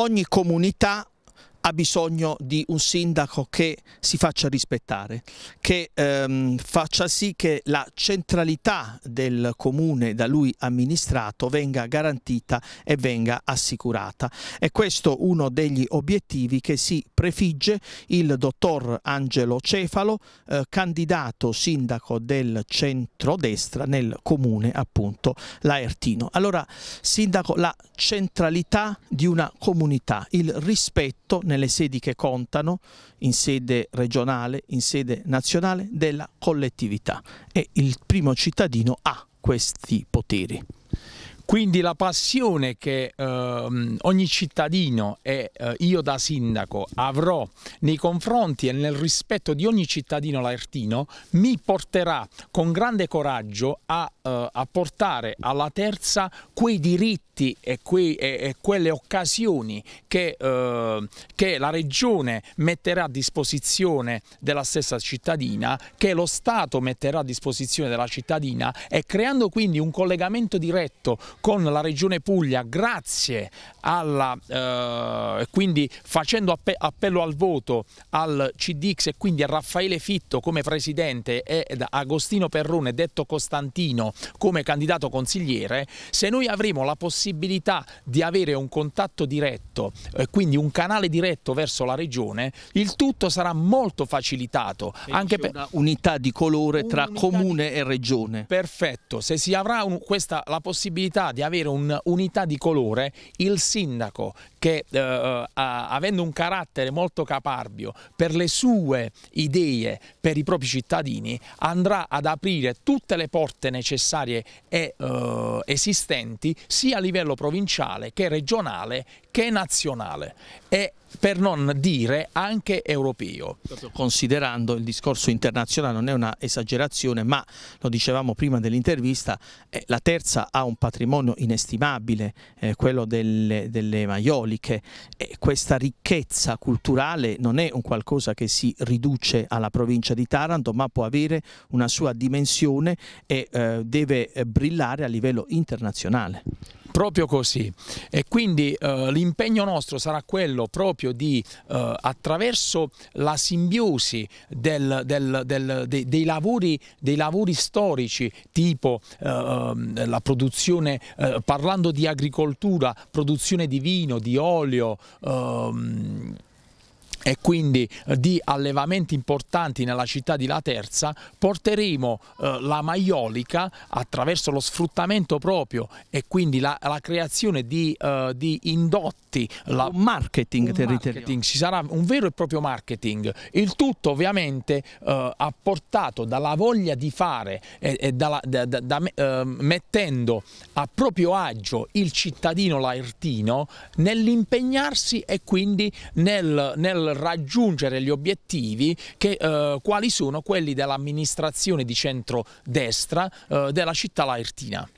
ogni comunità ha bisogno di un sindaco che si faccia rispettare, che ehm, faccia sì che la centralità del comune da lui amministrato venga garantita e venga assicurata. E questo uno degli obiettivi che si prefigge il dottor Angelo Cefalo, eh, candidato sindaco del centrodestra nel comune appunto Laertino. Allora, sindaco, la centralità di una comunità, il rispetto nella nelle sedi che contano, in sede regionale, in sede nazionale, della collettività e il primo cittadino ha questi poteri. Quindi la passione che ehm, ogni cittadino e eh, io da sindaco avrò nei confronti e nel rispetto di ogni cittadino laertino mi porterà con grande coraggio a, eh, a portare alla terza quei diritti e, quei, e, e quelle occasioni che, eh, che la regione metterà a disposizione della stessa cittadina, che lo Stato metterà a disposizione della cittadina e creando quindi un collegamento diretto con la Regione Puglia grazie alla, eh, quindi facendo appe appello al voto al CDX e quindi a Raffaele Fitto come presidente e ad Agostino Perrone detto Costantino come candidato consigliere, se noi avremo la possibilità di avere un contatto diretto, eh, quindi un canale diretto verso la Regione, il tutto sarà molto facilitato. E anche per... unità di colore tra comune di... e Regione. Perfetto, se si avrà un, questa, la possibilità di avere un'unità di colore, il sindaco che eh, eh avendo un carattere molto caparbio per le sue idee, per i propri cittadini, andrà ad aprire tutte le porte necessarie e eh, esistenti sia a livello provinciale che regionale che nazionale e per non dire anche europeo. Considerando il discorso internazionale non è una esagerazione ma lo dicevamo prima dell'intervista eh, la terza ha un patrimonio inestimabile eh, quello delle, delle maiole cattoliche e questa ricchezza culturale non è un qualcosa che si riduce alla provincia di Taranto ma può avere una sua dimensione e eh, deve eh, brillare a livello internazionale. Proprio così. E quindi eh, l'impegno nostro sarà quello proprio di, eh, attraverso la simbiosi del, del, del, de, dei, lavori, dei, lavori, storici, tipo eh, ehm, la produzione, eh, parlando di agricoltura, produzione di vino, di olio, ehm, e quindi eh, di allevamenti importanti nella città di La Terza porteremo eh, la maiolica attraverso lo sfruttamento proprio e quindi la, la creazione di, eh, di indotti. La... Un marketing territoriale. Ci sarà un vero e proprio marketing. Il tutto ovviamente eh, apportato dalla voglia di fare e, e dalla, da, da, da, ehm, mettendo a proprio agio il cittadino laertino nell'impegnarsi e quindi nel, nel raggiungere gli obiettivi che, eh, quali sono quelli dell'amministrazione di centrodestra eh, della città laertina.